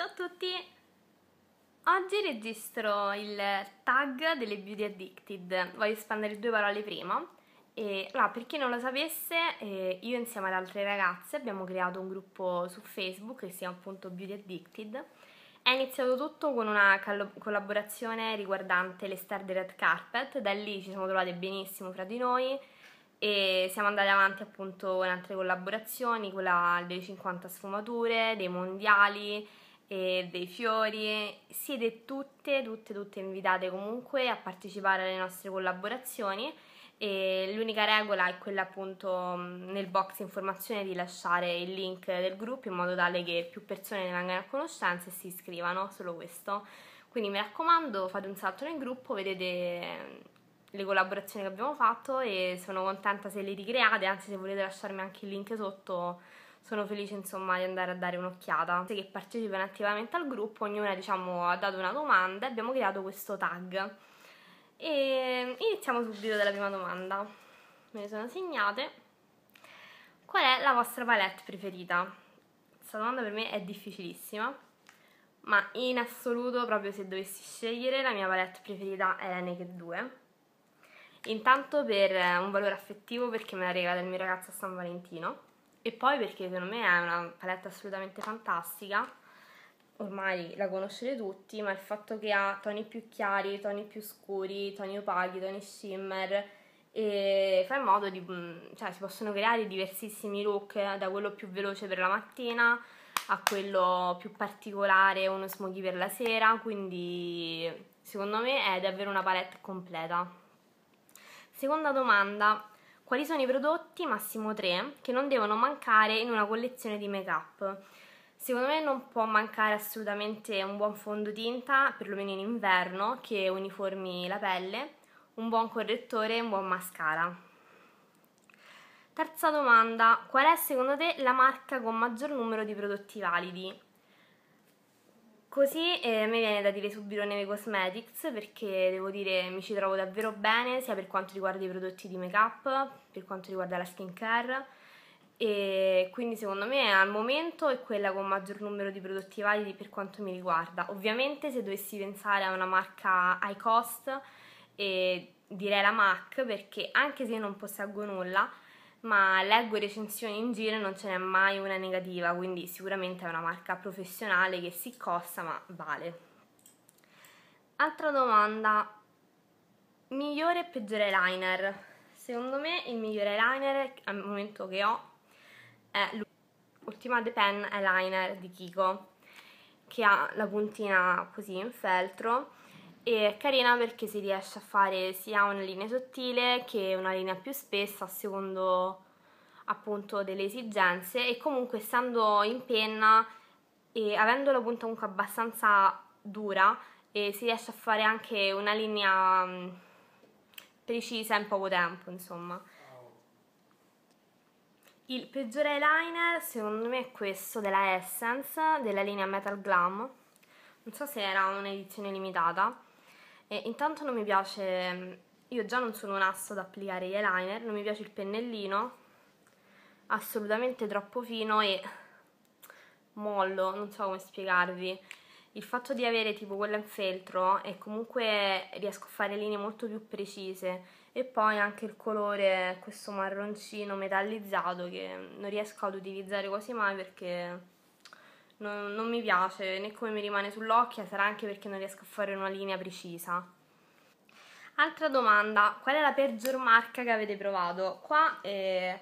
Ciao a tutti! Oggi registro il tag delle Beauty Addicted, voglio spendere due parole prima. E, allora, per chi non lo sapesse, eh, io insieme ad altre ragazze abbiamo creato un gruppo su Facebook che si chiama appunto Beauty Addicted. È iniziato tutto con una collaborazione riguardante le star del red carpet, da lì ci siamo trovate benissimo fra di noi, e siamo andati avanti appunto con altre collaborazioni, quella delle 50 sfumature, dei mondiali e dei fiori. Siete tutte, tutte, tutte invitate comunque a partecipare alle nostre collaborazioni e l'unica regola è quella appunto mm, nel box informazione di lasciare il link del gruppo in modo tale che più persone ne vengano a conoscenza e si iscrivano, solo questo. Quindi mi raccomando, fate un salto nel gruppo, vedete mm, le collaborazioni che abbiamo fatto e sono contenta se le ricreate, anzi se volete lasciarmi anche il link sotto sono felice insomma di andare a dare un'occhiata. Che partecipano attivamente al gruppo, ognuna diciamo ha dato una domanda e abbiamo creato questo tag. E iniziamo subito dalla prima domanda. Me le sono segnate. Qual è la vostra palette preferita? Questa domanda per me è difficilissima, ma in assoluto, proprio se dovessi scegliere, la mia palette preferita è la Naked 2. Intanto per eh, un valore affettivo perché me la regala il mio ragazzo a San Valentino e poi perché secondo me è una palette assolutamente fantastica ormai la conoscete tutti ma il fatto che ha toni più chiari toni più scuri, toni opachi toni shimmer e fa in modo di mm, cioè si possono creare diversissimi look da quello più veloce per la mattina a quello più particolare uno smoghi per la sera quindi secondo me è davvero una palette completa seconda domanda quali sono i prodotti, massimo 3, che non devono mancare in una collezione di make-up? Secondo me non può mancare assolutamente un buon fondotinta, perlomeno in inverno, che uniformi la pelle, un buon correttore e un buon mascara. Terza domanda, qual è secondo te la marca con maggior numero di prodotti validi? Così eh, mi viene da dire subito Neve Cosmetics perché devo dire mi ci trovo davvero bene sia per quanto riguarda i prodotti di make up, per quanto riguarda la skincare e quindi secondo me al momento è quella con maggior numero di prodotti validi per quanto mi riguarda. Ovviamente se dovessi pensare a una marca high cost eh, direi la MAC perché anche se io non posseggo nulla ma leggo recensioni in giro e non ce n'è mai una negativa, quindi sicuramente è una marca professionale che si costa ma vale. Altra domanda, migliore e peggiore liner? Secondo me il migliore liner al momento che ho è l'ultima The Pen Eyeliner di Kiko, che ha la puntina così in feltro e è carina perché si riesce a fare sia una linea sottile che una linea più spessa a secondo appunto delle esigenze e comunque essendo in penna e avendo la punta comunque abbastanza dura e eh, si riesce a fare anche una linea mm, precisa in poco tempo insomma il peggiore eyeliner secondo me è questo della Essence della linea Metal Glam non so se era un'edizione limitata e intanto non mi piace, mm, io già non sono un asso da applicare gli eyeliner, non mi piace il pennellino, assolutamente troppo fino e mollo, non so come spiegarvi. Il fatto di avere tipo quello in feltro e comunque riesco a fare linee molto più precise e poi anche il colore, questo marroncino metallizzato che non riesco ad utilizzare quasi mai perché non, non mi piace né come mi rimane sull'occhio, sarà anche perché non riesco a fare una linea precisa. Altra domanda, qual è la peggior marca che avete provato? Qua è, eh,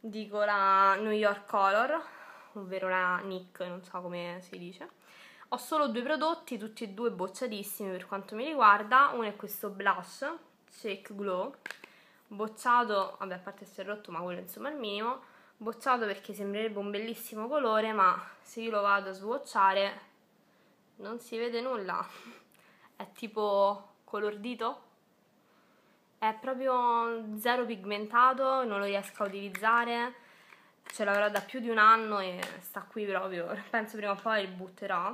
dico la New York Color, ovvero la NYX, non so come si dice. Ho solo due prodotti, tutti e due bocciatissimi per quanto mi riguarda. Uno è questo blush, Shake Glow, bocciato, vabbè a parte essere rotto ma quello insomma al minimo bocciato perché sembrerebbe un bellissimo colore ma se io lo vado a sbocciare non si vede nulla è tipo color dito è proprio zero pigmentato non lo riesco a utilizzare ce l'avrò da più di un anno e sta qui proprio penso prima o poi il butterò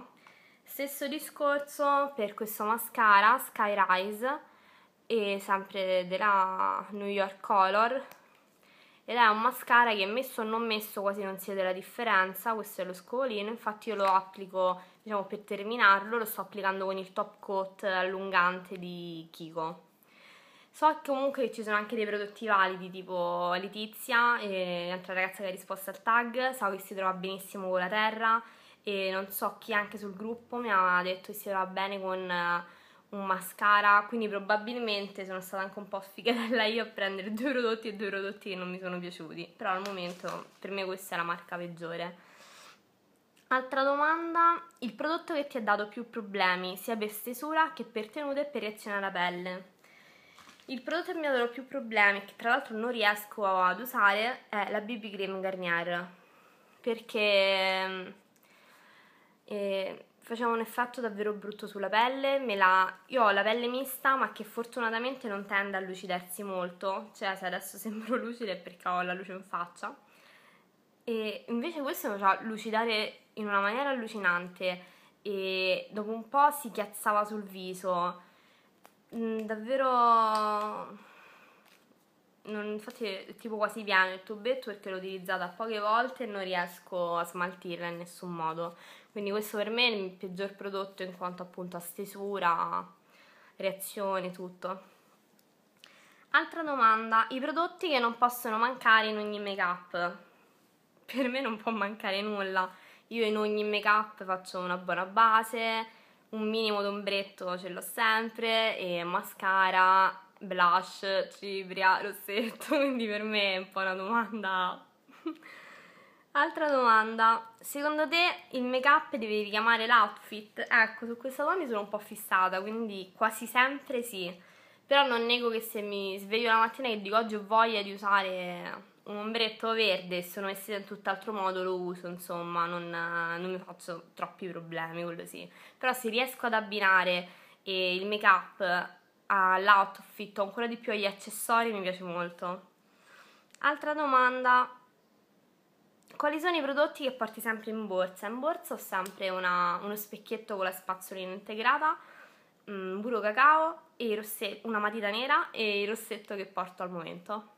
stesso discorso per questo mascara Skyrise e sempre della New York Color ed è un mascara che messo o non messo quasi non si vede la differenza, questo è lo scovolino, infatti io lo applico, diciamo per terminarlo, lo sto applicando con il top coat allungante di Kiko. So comunque che ci sono anche dei prodotti validi tipo Letizia, e l'altra ragazza che ha risposto al tag, so che si trova benissimo con la terra e non so chi anche sul gruppo mi ha detto che si trova bene con un mascara, quindi probabilmente sono stata anche un po' figherella io a prendere due prodotti e due prodotti che non mi sono piaciuti, però al momento per me questa è la marca peggiore. Altra domanda, il prodotto che ti ha dato più problemi sia per stesura che per tenuta e per reazione alla pelle? Il prodotto che mi ha dato più problemi, che tra l'altro non riesco ad usare, è la BB Cream Garnier, perché... Ehm, eh, faceva un effetto davvero brutto sulla pelle, la, io ho la pelle mista ma che fortunatamente non tende a lucidarsi molto, cioè se adesso sembro lucida è perché ho la luce in faccia, e invece questo mi fa lucidare in una maniera allucinante e dopo un po' si chiazzava sul viso, mm, davvero... Non, infatti tipo quasi piano il tubetto perché l'ho utilizzata poche volte e non riesco a smaltirla in nessun modo quindi questo per me è il peggior prodotto in quanto appunto a stesura, reazione, tutto. Altra domanda, i prodotti che non possono mancare in ogni make up? Per me non può mancare nulla. Io in ogni make up faccio una buona base, un minimo d'ombretto ce l'ho sempre, e mascara, blush, cipria, rossetto, quindi per me è un po' una domanda Altra domanda, secondo te il make up deve richiamare l'outfit? Ecco, su questa domanda mi sono un po' fissata, quindi quasi sempre sì, però non nego che se mi sveglio la mattina e dico oggi ho voglia di usare un ombretto verde e sono vestita in tutt'altro modo lo uso, insomma, non, non mi faccio troppi problemi, quello sì. Però se riesco ad abbinare eh, il make up all'outfit o ancora di più agli accessori mi piace molto. Altra domanda, quali sono i prodotti che porti sempre in borsa? In borsa ho sempre una, uno specchietto con la spazzolina integrata, mm, un burro cacao e rosse, una matita nera e il rossetto che porto al momento.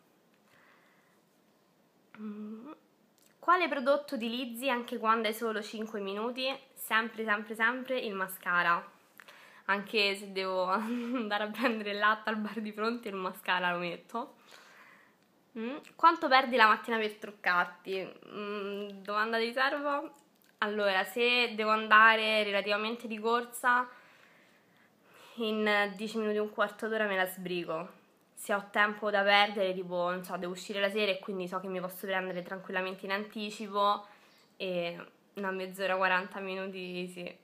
Mm. Quale prodotto utilizzi anche quando hai solo 5 minuti? Sempre, sempre, sempre il mascara. Anche se devo andare a prendere il latte al bar di fronte, il mascara lo metto. Mm. Quanto perdi la mattina per truccarti? Mm, domanda di servo? Allora, se devo andare relativamente di corsa, in 10 minuti un quarto d'ora me la sbrigo. Se ho tempo da perdere, tipo, non so, devo uscire la sera e quindi so che mi posso prendere tranquillamente in anticipo e una mezz'ora, 40 minuti, sì.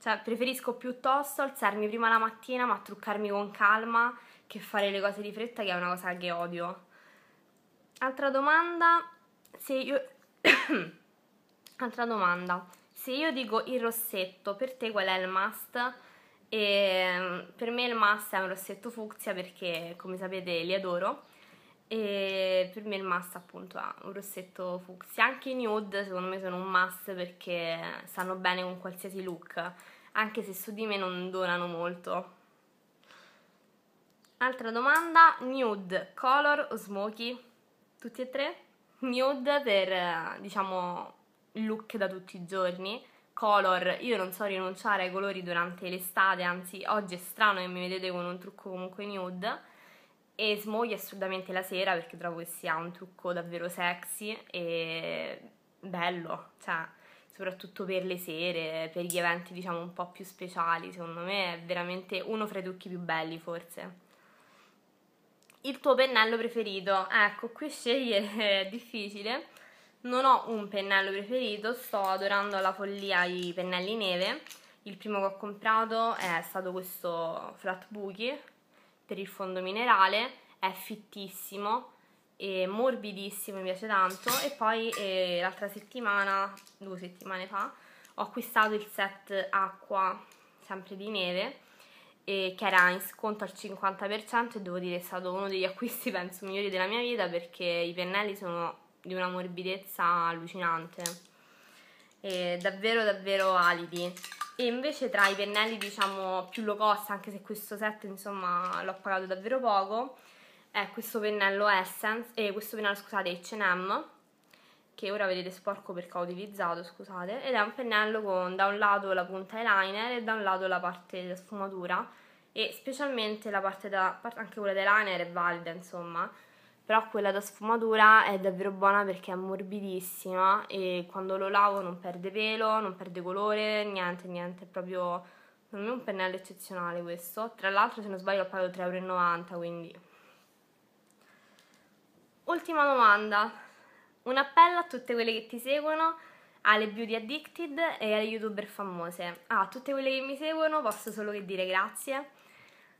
Cioè, preferisco piuttosto alzarmi prima la mattina ma truccarmi con calma che fare le cose di fretta, che è una cosa che odio. Altra domanda, se io... Altra domanda, se io dico il rossetto, per te qual è il must? E ehm, per me il must è un rossetto fucsia perché, come sapete, li adoro. E per me il must appunto è un rossetto fucsia. Anche i nude secondo me sono un must perché stanno bene con qualsiasi look, anche se su di me non donano molto. Altra domanda, nude, color o smoky? Tutti e tre? Nude per, diciamo, look da tutti i giorni, color, io non so rinunciare ai colori durante l'estate, anzi oggi è strano che mi vedete con un trucco comunque nude, e smoky assolutamente la sera perché trovo che sia un trucco davvero sexy e bello, cioè soprattutto per le sere, per gli eventi diciamo un po' più speciali, secondo me è veramente uno fra i trucchi più belli forse il tuo pennello preferito. Ecco, qui scegliere è difficile. Non ho un pennello preferito, sto adorando alla follia i pennelli neve. Il primo che ho comprato è stato questo Flat Boogie per il fondo minerale, è fittissimo e morbidissimo, mi piace tanto. E poi eh, l'altra settimana, due settimane fa, ho acquistato il set acqua sempre di neve e che era in sconto al 50% e devo dire è stato uno degli acquisti penso migliori della mia vita perché i pennelli sono di una morbidezza allucinante e davvero davvero alidi e invece tra i pennelli diciamo più low cost anche se questo set insomma l'ho pagato davvero poco è questo pennello Essence e eh, questo pennello scusate H&M che ora vedete sporco perché ho utilizzato, scusate, ed è un pennello con da un lato la punta eyeliner e da un lato la parte della sfumatura e specialmente la parte da, anche quella dei liner è valida insomma però quella da sfumatura è davvero buona perché è morbidissima e quando lo lavo non perde pelo, non perde colore, niente niente, è proprio non è un pennello eccezionale questo tra l'altro se non sbaglio lo pago 3,90€ quindi ultima domanda un appello a tutte quelle che ti seguono, alle beauty addicted e alle youtuber famose. Ah, a tutte quelle che mi seguono posso solo che dire grazie.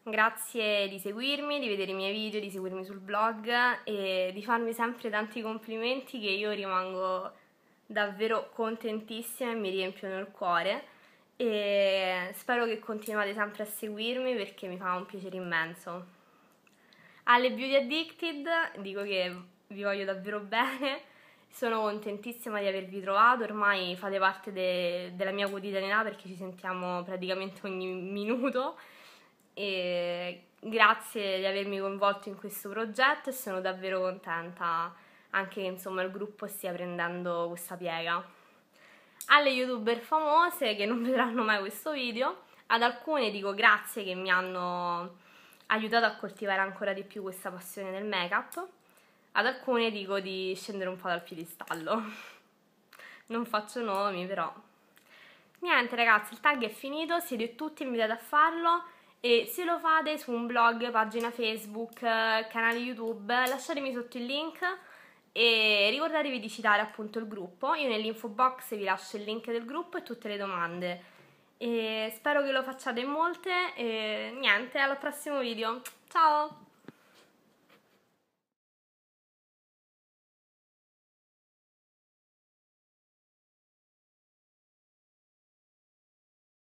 Grazie di seguirmi, di vedere i miei video, di seguirmi sul blog e di farmi sempre tanti complimenti che io rimango davvero contentissima e mi riempiono il cuore e spero che continuate sempre a seguirmi perché mi fa un piacere immenso. Alle Beauty Addicted dico che vi voglio davvero bene sono contentissima di avervi trovato, ormai fate parte de della mia quotidianità perché ci sentiamo praticamente ogni minuto e grazie di avermi coinvolto in questo progetto e sono davvero contenta anche che insomma il gruppo stia prendendo questa piega. Alle youtuber famose che non vedranno mai questo video, ad alcune dico grazie che mi hanno aiutato a coltivare ancora di più questa passione del make-up ad alcune dico di scendere un po' dal piedistallo non faccio nomi però niente ragazzi il tag è finito siete tutti invitati a farlo e se lo fate su un blog, pagina Facebook, eh, canale YouTube lasciatemi sotto il link e ricordatevi di citare appunto il gruppo io nell'info box vi lascio il link del gruppo e tutte le domande e spero che lo facciate in molte e niente, al prossimo video ciao